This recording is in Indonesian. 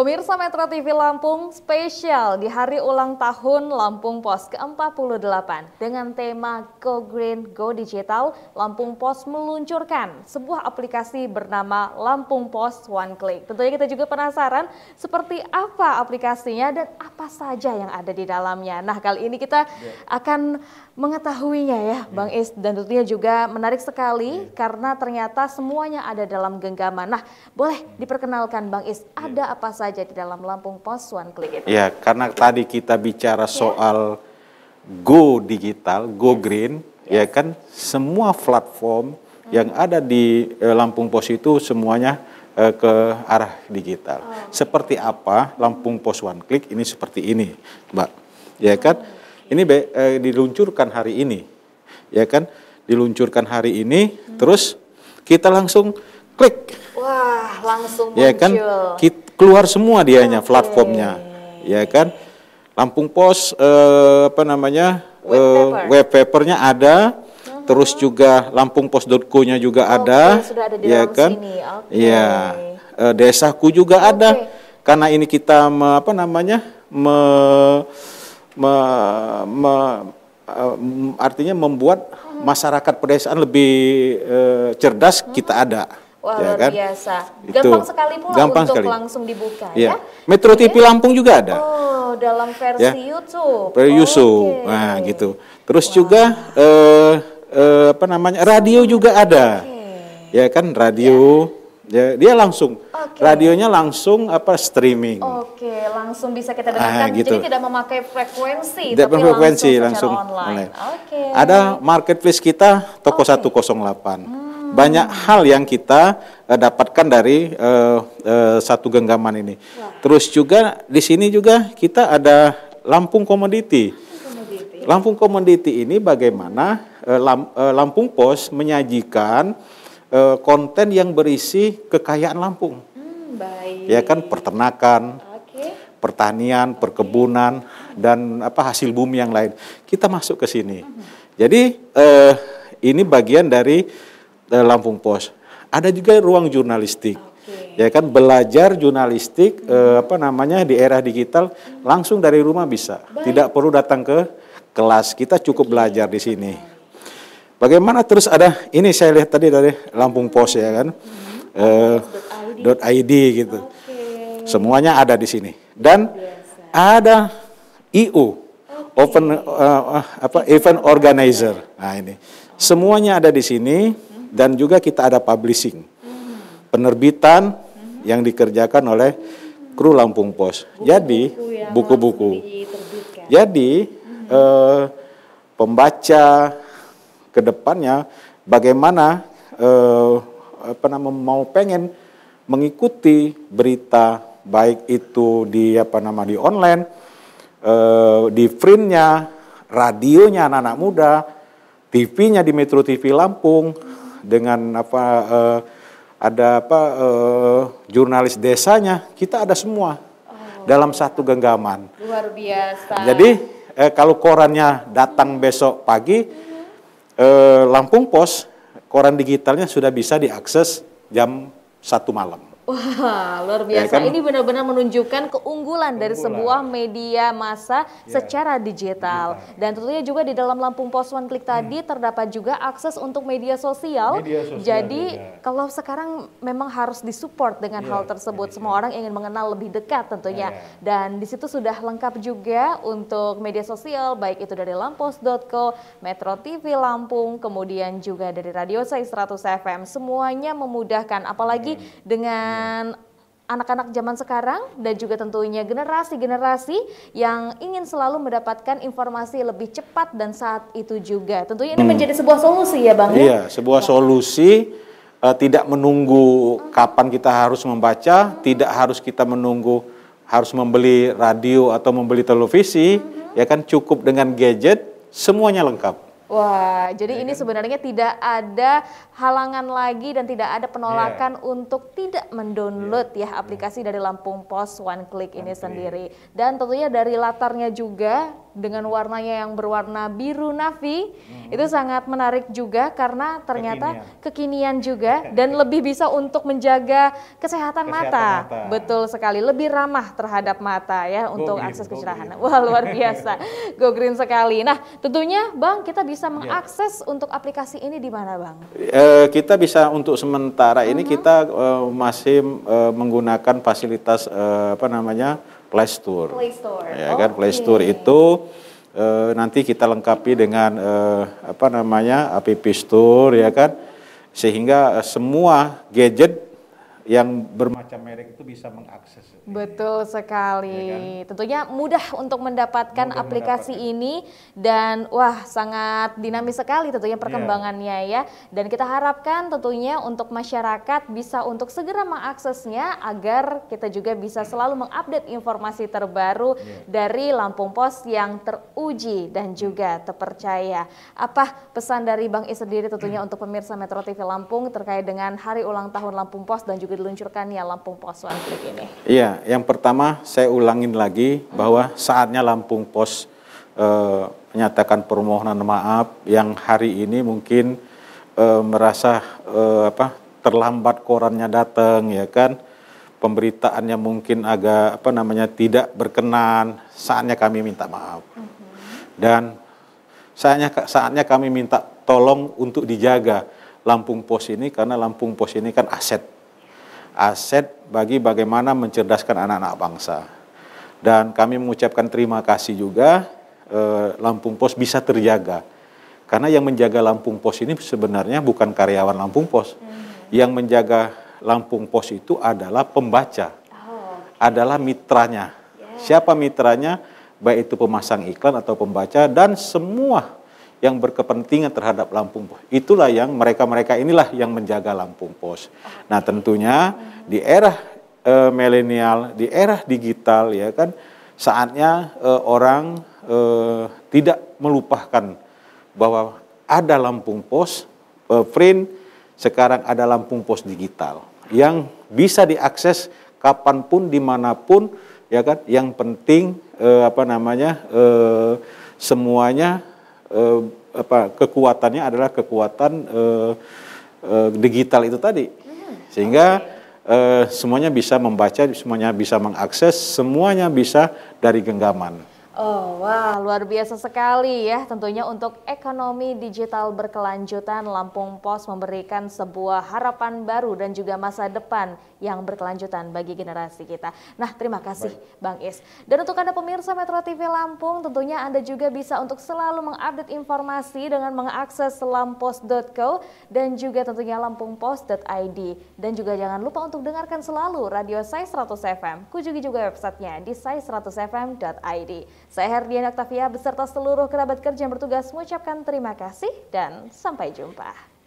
Pemirsa Metro TV Lampung spesial di hari ulang tahun Lampung Pos ke-48 dengan tema Go Green Go Digital, Lampung Pos meluncurkan sebuah aplikasi bernama Lampung Pos One Click. Tentunya kita juga penasaran seperti apa aplikasinya dan apa saja yang ada di dalamnya. Nah, kali ini kita ya. akan mengetahuinya ya, ya, Bang Is dan tentunya juga menarik sekali ya. karena ternyata semuanya ada dalam genggaman. Nah, boleh diperkenalkan Bang Is, ada apa saja saja di dalam Lampung Pos One Click itu? Ya, karena tadi kita bicara ya. soal go digital, go yes. green, yes. ya kan semua platform hmm. yang ada di eh, Lampung Pos itu semuanya eh, ke arah digital. Oh. Seperti apa Lampung Pos One Click ini seperti ini, Mbak. Ya kan? Oh. Ini eh, diluncurkan hari ini. Ya kan? Diluncurkan hari ini, hmm. terus kita langsung klik Wah, langsung muncul. Ya kan? keluar semua dianya okay. platformnya. Ya kan? Lampung Pos eh, apa namanya? web, eh, paper. ada. Uh Terus juga lampungpos.co-nya juga okay, oh, ada, juga sudah ada di ya kan? Okay. Ya, eh, desaku juga okay. ada. Karena ini kita me, apa namanya me, me, me, eh, artinya membuat mm-hmm. masyarakat pedesaan lebih uh, cerdas mm-hmm. kita ada. Wah, ya luar kan? biasa. Gampang itu, sekali pula gampang untuk sekali. langsung dibuka ya. ya? Metro iya. TV Lampung juga ada. Oh, dalam versi ya? YouTube. Versi YouTube. Okay. Nah, gitu. Terus wow. juga eh, eh apa namanya? radio juga ada. Okay. Ya kan radio ya. Ya, dia langsung okay. radionya langsung apa streaming. Oke, okay, langsung bisa kita ah, dengarkan. Ah, gitu. Jadi tidak memakai frekuensi, tidak tapi frekuensi langsung, langsung online. online. Oke. Okay. Ada marketplace kita toko okay. 108. Hmm banyak hal yang kita uh, dapatkan dari uh, uh, satu genggaman ini. Ya. Terus juga di sini juga kita ada Lampung Komoditi. Lampung Komoditi ini bagaimana uh, Lampung Pos menyajikan uh, konten yang berisi kekayaan Lampung. Hmm, baik. Ya kan peternakan, okay. pertanian, okay. perkebunan hmm. dan apa hasil bumi yang lain. Kita masuk ke sini. -huh. Hmm. Jadi uh, ini bagian dari Lampung Pos. Ada juga ruang jurnalistik. Okay. Ya kan belajar jurnalistik hmm. eh, apa namanya di era digital hmm. langsung dari rumah bisa. Baik. Tidak perlu datang ke kelas. Kita cukup belajar di sini. Bagaimana terus ada ini saya lihat tadi dari Lampung Pos ya kan. Hmm. Eh, .id gitu. Okay. Semuanya ada di sini. Dan Biasa. ada IU open uh, apa event organizer. Nah ini semuanya ada di sini dan juga kita ada publishing. Penerbitan yang dikerjakan oleh kru Lampung Pos. Buku-buku jadi buku-buku. Jadi hmm. eh, pembaca kedepannya bagaimana eh, apa mau pengen mengikuti berita baik itu di apa nama di online, eh, di printnya, radionya anak-anak muda, TV-nya di Metro TV Lampung, dengan apa uh, ada apa uh, jurnalis desanya, kita ada semua oh. dalam satu genggaman. Luar biasa. Jadi eh, kalau korannya datang besok pagi, mm-hmm. eh, Lampung Pos koran digitalnya sudah bisa diakses jam satu malam. Wah, luar ya biasa. Ya, kan? Ini benar-benar menunjukkan keunggulan, keunggulan dari sebuah media massa ya. secara digital. digital. Dan tentunya juga di dalam Lampung Pos One Click tadi hmm. terdapat juga akses untuk media sosial. Media sosial Jadi juga. Iya. kalau sekarang memang harus disupport dengan ya, hal tersebut. Ya. Semua iya. orang ingin mengenal lebih dekat tentunya. Ya. Dan di situ sudah lengkap juga untuk media sosial, baik itu dari lampos.co, Metro TV Lampung, kemudian juga dari Radio Say 100 FM. Semuanya memudahkan, apalagi hmm. dengan dengan anak-anak zaman sekarang dan juga tentunya generasi-generasi yang ingin selalu mendapatkan informasi lebih cepat dan saat itu juga. Tentunya ini hmm. menjadi sebuah solusi ya Bang? Ya? Iya, sebuah ya. solusi uh, tidak menunggu hmm. kapan kita harus membaca, hmm. tidak harus kita menunggu harus membeli radio atau membeli televisi, hmm. ya kan cukup dengan gadget semuanya lengkap. Wah, jadi ya, ini kan? sebenarnya tidak ada halangan lagi dan tidak ada iya. penolakan ya. untuk tidak mendownload ya, ya aplikasi ya. dari Lampung Pos One Click ini okay. sendiri. Dan tentunya dari latarnya juga dengan warnanya yang berwarna biru navy hmm. itu sangat menarik juga karena ternyata kekinian, kekinian juga dan lebih bisa untuk menjaga kesehatan, kesehatan mata. mata. Betul sekali, lebih ramah terhadap mata ya go untuk green, akses kecerahan. Wah, luar biasa. go green sekali. Nah, tentunya Bang kita bisa ya. mengakses yeah. untuk aplikasi ini di mana, Bang? Eh, kita bisa untuk sementara ini uh hmm. -huh. kita eh, masih eh, menggunakan fasilitas apa namanya? Play Store. Play Store. Ya kan Play Store itu e, nanti kita lengkapi dengan e, apa namanya? App Store ya kan sehingga eh, semua gadget yang bermacam merek itu bisa mengakses. Betul sekali. Ya kan? Tentunya mudah untuk mendapatkan mudah aplikasi mendapatkan. ini dan wah sangat dinamis sekali tentunya iya. perkembangannya ya. ya. Dan kita harapkan tentunya untuk masyarakat bisa untuk segera mengaksesnya agar kita juga bisa iya. selalu mengupdate informasi terbaru ya. dari Lampung Pos yang teruji dan hmm. juga terpercaya. Apa pesan dari Bang I sendiri tentunya ya. untuk pemirsa Metro TV Lampung terkait dengan hari ulang tahun Lampung Pos dan juga juga ya Lampung Pos One Click ini? Iya, yang pertama saya ulangin lagi bahwa saatnya Lampung Pos eh, menyatakan permohonan maaf yang hari ini mungkin eh, merasa eh, apa terlambat korannya datang ya kan pemberitaannya mungkin agak apa namanya tidak berkenan saatnya kami minta maaf mm-hmm. dan saatnya saatnya kami minta tolong untuk dijaga Lampung Pos ini karena Lampung Pos ini kan aset aset bagi bagaimana mencerdaskan anak-anak bangsa. Dan kami mengucapkan terima kasih juga eh, Lampung Pos bisa terjaga. Karena yang menjaga Lampung Pos ini sebenarnya bukan karyawan Lampung Pos. Hmm. Yang menjaga Lampung Pos itu adalah pembaca. Oh. Adalah mitranya. Yeah. Siapa mitranya? Baik itu pemasang iklan atau pembaca dan semua yang berkepentingan terhadap Lampung Pos. Itulah yang mereka-mereka inilah yang menjaga Lampung Pos. Nah, tentunya di era e, milenial, di era digital ya kan saatnya e, orang e, tidak melupakan bahwa ada Lampung Pos e, print, sekarang ada Lampung Pos digital yang bisa diakses kapanpun dimanapun ya kan yang penting eh, apa namanya eh, semuanya eh, apa kekuatannya adalah kekuatan eh, eh, digital itu tadi. Hmm, Sehingga eh, semuanya bisa membaca, semuanya bisa mengakses, semuanya bisa dari genggaman. Oh, wah luar biasa sekali ya. Tentunya untuk ekonomi digital berkelanjutan, Lampung Pos memberikan sebuah harapan baru dan juga masa depan yang berkelanjutan bagi generasi kita. Nah, terima kasih Baik. Bang Is. Dan untuk Anda pemirsa Metro TV Lampung, tentunya Anda juga bisa untuk selalu mengupdate informasi dengan mengakses lampos.co dan juga tentunya lampungpos.id. Dan juga jangan lupa untuk dengarkan selalu radio Sai 100 FM. Kunjungi juga websitenya di sai100fm.id. Saya Herdian Oktavia beserta seluruh kerabat kerja yang bertugas mengucapkan terima kasih dan sampai jumpa.